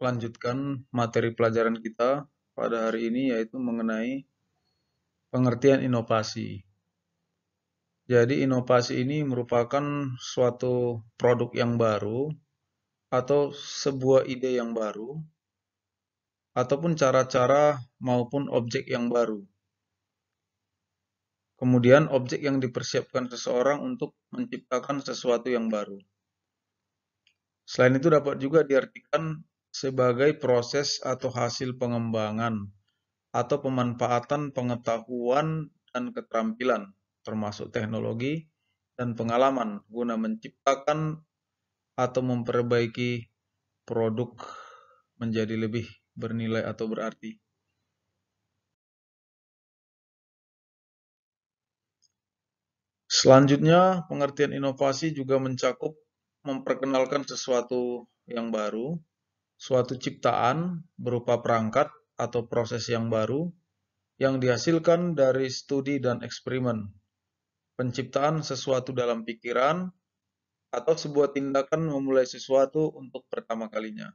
lanjutkan materi pelajaran kita pada hari ini yaitu mengenai pengertian inovasi. Jadi inovasi ini merupakan suatu produk yang baru atau sebuah ide yang baru ataupun cara-cara maupun objek yang baru. Kemudian objek yang dipersiapkan seseorang untuk menciptakan sesuatu yang baru. Selain itu dapat juga diartikan sebagai proses atau hasil pengembangan atau pemanfaatan pengetahuan dan keterampilan, termasuk teknologi dan pengalaman, guna menciptakan atau memperbaiki produk menjadi lebih bernilai atau berarti. Selanjutnya, pengertian inovasi juga mencakup memperkenalkan sesuatu yang baru, suatu ciptaan berupa perangkat atau proses yang baru yang dihasilkan dari studi dan eksperimen. Penciptaan sesuatu dalam pikiran atau sebuah tindakan memulai sesuatu untuk pertama kalinya.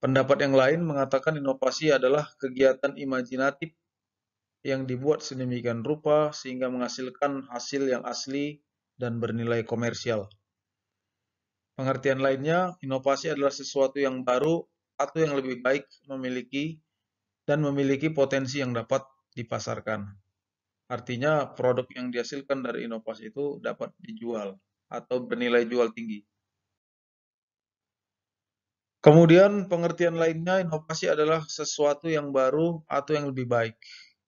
Pendapat yang lain mengatakan inovasi adalah kegiatan imajinatif yang dibuat sedemikian rupa sehingga menghasilkan hasil yang asli dan bernilai komersial. Pengertian lainnya, inovasi adalah sesuatu yang baru atau yang lebih baik memiliki dan memiliki potensi yang dapat dipasarkan. Artinya, produk yang dihasilkan dari inovasi itu dapat dijual atau bernilai jual tinggi. Kemudian pengertian lainnya inovasi adalah sesuatu yang baru atau yang lebih baik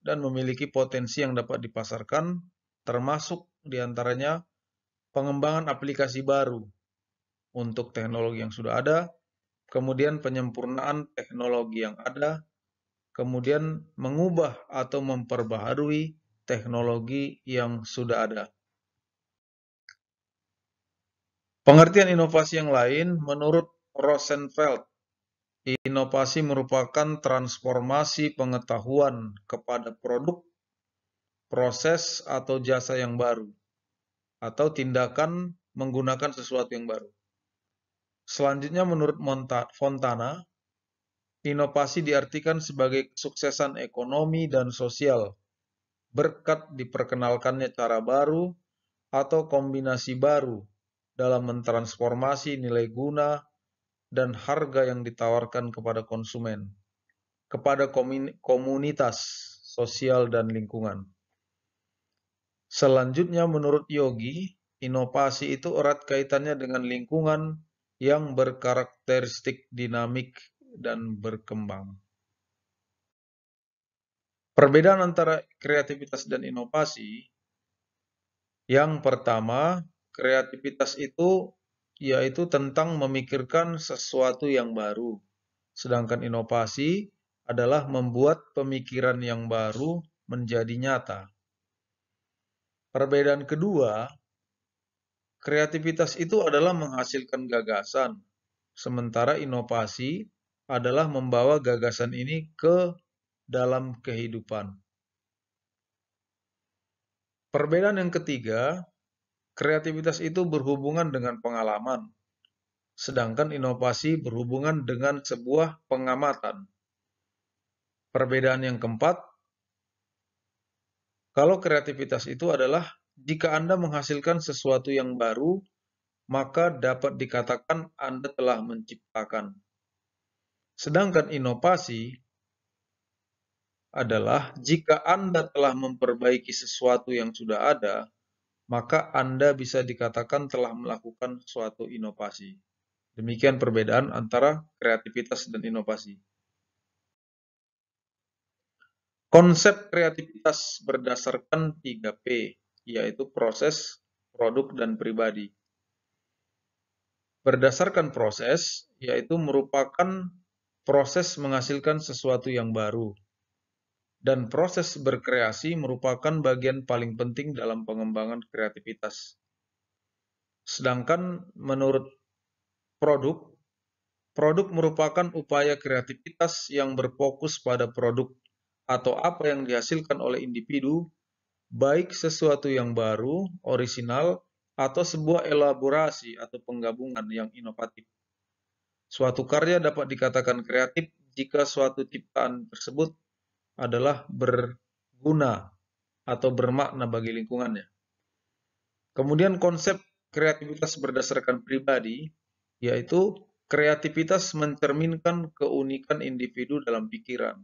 dan memiliki potensi yang dapat dipasarkan termasuk diantaranya pengembangan aplikasi baru untuk teknologi yang sudah ada, kemudian penyempurnaan teknologi yang ada, kemudian mengubah atau memperbaharui teknologi yang sudah ada. Pengertian inovasi yang lain menurut Rosenfeld, inovasi merupakan transformasi pengetahuan kepada produk, proses atau jasa yang baru atau tindakan menggunakan sesuatu yang baru. Selanjutnya menurut Fontana, inovasi diartikan sebagai kesuksesan ekonomi dan sosial, berkat diperkenalkannya cara baru atau kombinasi baru dalam mentransformasi nilai guna dan harga yang ditawarkan kepada konsumen, kepada komunitas sosial dan lingkungan. Selanjutnya, menurut Yogi, inovasi itu erat kaitannya dengan lingkungan, yang berkarakteristik dinamik dan berkembang. Perbedaan antara kreativitas dan inovasi, yang pertama, kreativitas itu yaitu tentang memikirkan sesuatu yang baru, sedangkan inovasi adalah membuat pemikiran yang baru menjadi nyata. Perbedaan kedua Kreativitas itu adalah menghasilkan gagasan, sementara inovasi adalah membawa gagasan ini ke dalam kehidupan. Perbedaan yang ketiga, kreativitas itu berhubungan dengan pengalaman, sedangkan inovasi berhubungan dengan sebuah pengamatan. Perbedaan yang keempat, kalau kreativitas itu adalah jika Anda menghasilkan sesuatu yang baru, maka dapat dikatakan Anda telah menciptakan. Sedangkan inovasi adalah jika Anda telah memperbaiki sesuatu yang sudah ada, maka Anda bisa dikatakan telah melakukan suatu inovasi. Demikian perbedaan antara kreativitas dan inovasi. Konsep kreativitas berdasarkan 3P, yaitu proses, produk, dan pribadi. Berdasarkan proses, yaitu merupakan proses menghasilkan sesuatu yang baru. Dan proses berkreasi merupakan bagian paling penting dalam pengembangan kreativitas. Sedangkan menurut produk, produk merupakan upaya kreativitas yang berfokus pada produk atau apa yang dihasilkan oleh individu baik sesuatu yang baru, orisinal, atau sebuah elaborasi atau penggabungan yang inovatif. Suatu karya dapat dikatakan kreatif jika suatu ciptaan tersebut adalah berguna atau bermakna bagi lingkungannya. Kemudian konsep kreativitas berdasarkan pribadi, yaitu kreativitas mencerminkan keunikan individu dalam pikiran,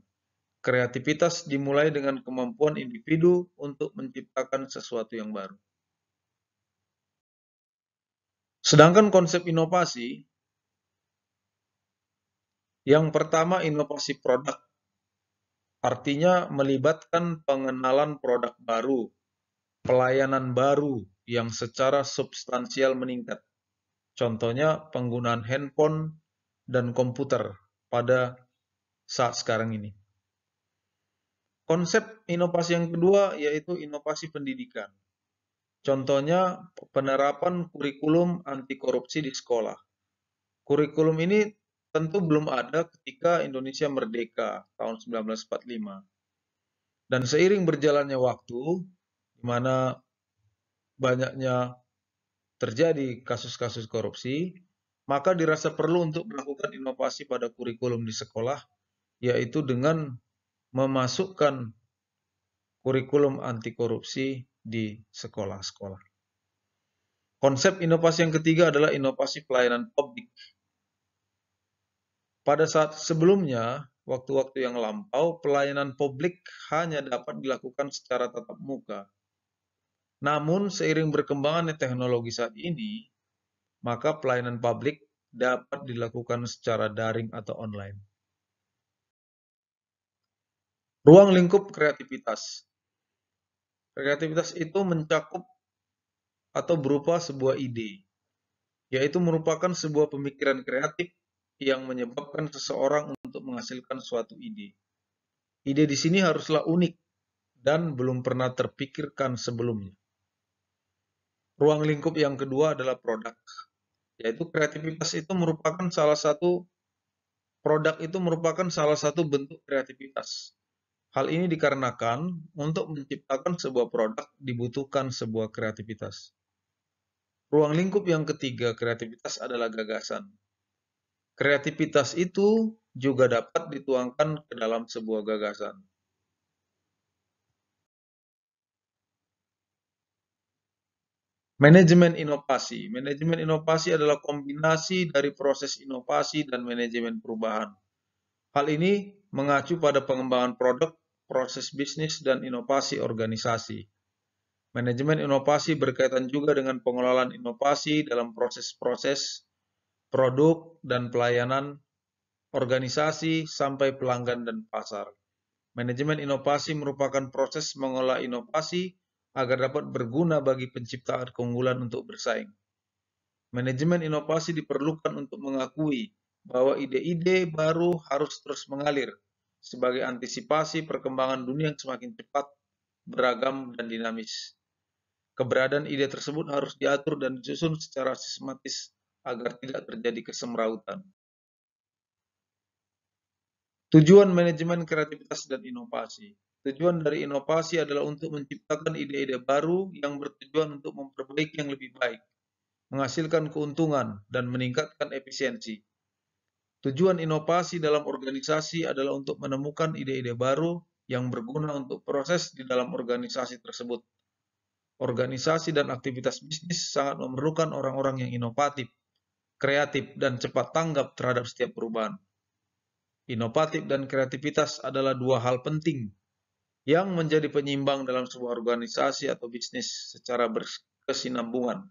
Kreativitas dimulai dengan kemampuan individu untuk menciptakan sesuatu yang baru. Sedangkan konsep inovasi, yang pertama inovasi produk, artinya melibatkan pengenalan produk baru, pelayanan baru yang secara substansial meningkat. Contohnya penggunaan handphone dan komputer pada saat sekarang ini. Konsep inovasi yang kedua yaitu inovasi pendidikan. Contohnya penerapan kurikulum anti korupsi di sekolah. Kurikulum ini tentu belum ada ketika Indonesia merdeka tahun 1945. Dan seiring berjalannya waktu, di mana banyaknya terjadi kasus-kasus korupsi, maka dirasa perlu untuk melakukan inovasi pada kurikulum di sekolah, yaitu dengan memasukkan kurikulum anti korupsi di sekolah-sekolah. Konsep inovasi yang ketiga adalah inovasi pelayanan publik. Pada saat sebelumnya, waktu-waktu yang lampau, pelayanan publik hanya dapat dilakukan secara tatap muka. Namun, seiring berkembangannya teknologi saat ini, maka pelayanan publik dapat dilakukan secara daring atau online. Ruang lingkup kreativitas. Kreativitas itu mencakup atau berupa sebuah ide, yaitu merupakan sebuah pemikiran kreatif yang menyebabkan seseorang untuk menghasilkan suatu ide. Ide di sini haruslah unik dan belum pernah terpikirkan sebelumnya. Ruang lingkup yang kedua adalah produk, yaitu kreativitas itu merupakan salah satu produk itu merupakan salah satu bentuk kreativitas Hal ini dikarenakan untuk menciptakan sebuah produk dibutuhkan sebuah kreativitas. Ruang lingkup yang ketiga kreativitas adalah gagasan. Kreativitas itu juga dapat dituangkan ke dalam sebuah gagasan. Manajemen inovasi. Manajemen inovasi adalah kombinasi dari proses inovasi dan manajemen perubahan. Hal ini mengacu pada pengembangan produk, proses bisnis, dan inovasi organisasi. Manajemen inovasi berkaitan juga dengan pengelolaan inovasi dalam proses-proses produk dan pelayanan organisasi sampai pelanggan dan pasar. Manajemen inovasi merupakan proses mengolah inovasi agar dapat berguna bagi penciptaan keunggulan untuk bersaing. Manajemen inovasi diperlukan untuk mengakui bahwa ide-ide baru harus terus mengalir sebagai antisipasi perkembangan dunia yang semakin cepat, beragam, dan dinamis. Keberadaan ide tersebut harus diatur dan disusun secara sistematis agar tidak terjadi kesemrautan. Tujuan manajemen kreativitas dan inovasi. Tujuan dari inovasi adalah untuk menciptakan ide-ide baru yang bertujuan untuk memperbaiki yang lebih baik, menghasilkan keuntungan, dan meningkatkan efisiensi. Tujuan inovasi dalam organisasi adalah untuk menemukan ide-ide baru yang berguna untuk proses di dalam organisasi tersebut. Organisasi dan aktivitas bisnis sangat memerlukan orang-orang yang inovatif, kreatif, dan cepat tanggap terhadap setiap perubahan. Inovatif dan kreativitas adalah dua hal penting yang menjadi penyimbang dalam sebuah organisasi atau bisnis secara berkesinambungan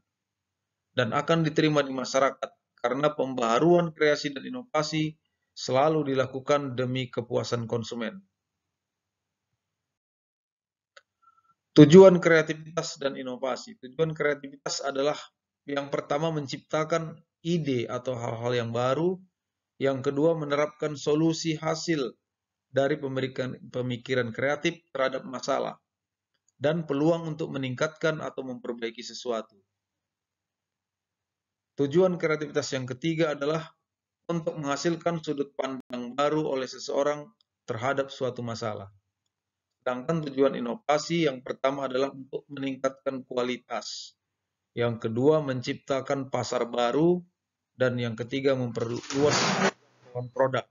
dan akan diterima di masyarakat karena pembaharuan kreasi dan inovasi selalu dilakukan demi kepuasan konsumen. Tujuan kreativitas dan inovasi. Tujuan kreativitas adalah yang pertama menciptakan ide atau hal-hal yang baru, yang kedua menerapkan solusi hasil dari pemikiran kreatif terhadap masalah dan peluang untuk meningkatkan atau memperbaiki sesuatu. Tujuan kreativitas yang ketiga adalah untuk menghasilkan sudut pandang baru oleh seseorang terhadap suatu masalah. Sedangkan tujuan inovasi yang pertama adalah untuk meningkatkan kualitas. Yang kedua menciptakan pasar baru dan yang ketiga memperluas produk.